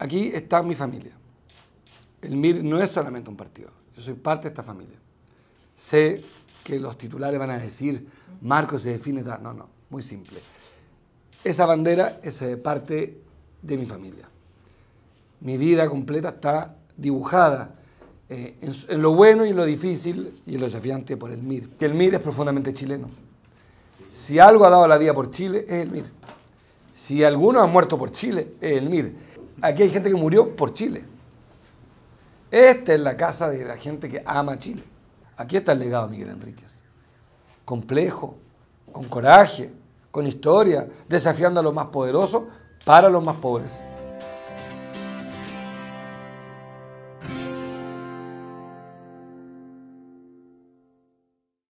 aquí está mi familia. El MIR no es solamente un partido, yo soy parte de esta familia. Sé que los titulares van a decir, Marco se define tal, no, no, muy simple. Esa bandera es eh, parte de mi familia. Mi vida completa está dibujada eh, en, lo bueno y lo difícil y en lo desafiante por el MIR. Que el MIR es profundamente chileno. Si algo ha dado la vida por Chile, es el MIR. Si alguno ha muerto por Chile, es el MIR. Aquí hay gente que murió por Chile. Esta es la casa de la gente que ama Chile. Aquí está el legado de Miguel Enríquez. Complejo, con coraje, con historia, desafiando a los más poderosos para los más pobres.